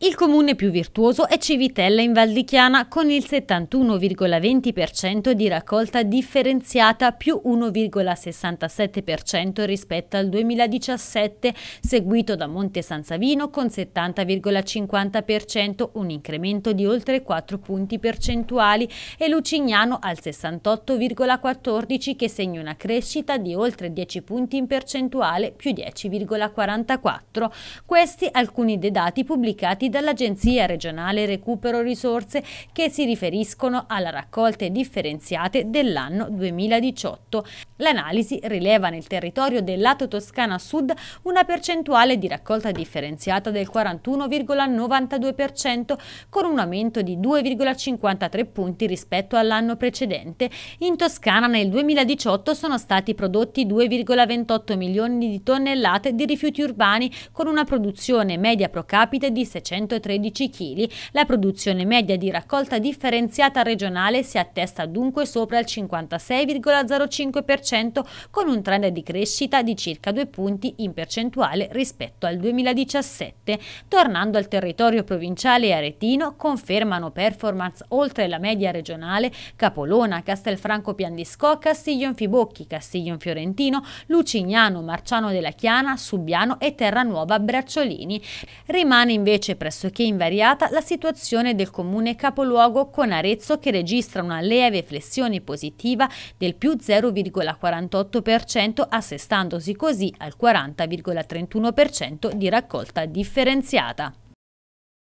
Il comune più virtuoso è Civitella in Val di Chiana con il 71,20% di raccolta differenziata più 1,67% rispetto al 2017, seguito da Monte San Savino con 70,50%, un incremento di oltre 4 punti percentuali, e Lucignano al 68,14% che segna una crescita di oltre 10 punti in percentuale più 10,44%. Questi alcuni dei dati pubblicati dall'Agenzia regionale Recupero Risorse che si riferiscono alla raccolta differenziate dell'anno 2018. L'analisi rileva nel territorio del lato Toscana Sud una percentuale di raccolta differenziata del 41,92% con un aumento di 2,53 punti rispetto all'anno precedente. In Toscana nel 2018 sono stati prodotti 2,28 milioni di tonnellate di rifiuti urbani con una produzione media pro capite di 600 113 kg. La produzione media di raccolta differenziata regionale si attesta dunque sopra il 56,05% con un trend di crescita di circa due punti in percentuale rispetto al 2017. Tornando al territorio provinciale aretino, confermano performance oltre la media regionale Capolona, Castelfranco Piandiscò, Castiglion Fibocchi, Castiglion Fiorentino, Lucignano, Marciano della Chiana, Subiano e Terranuova Bracciolini. Rimane invece presente pressoché invariata la situazione del comune capoluogo con Arezzo che registra una leve flessione positiva del più 0,48% assestandosi così al 40,31% di raccolta differenziata.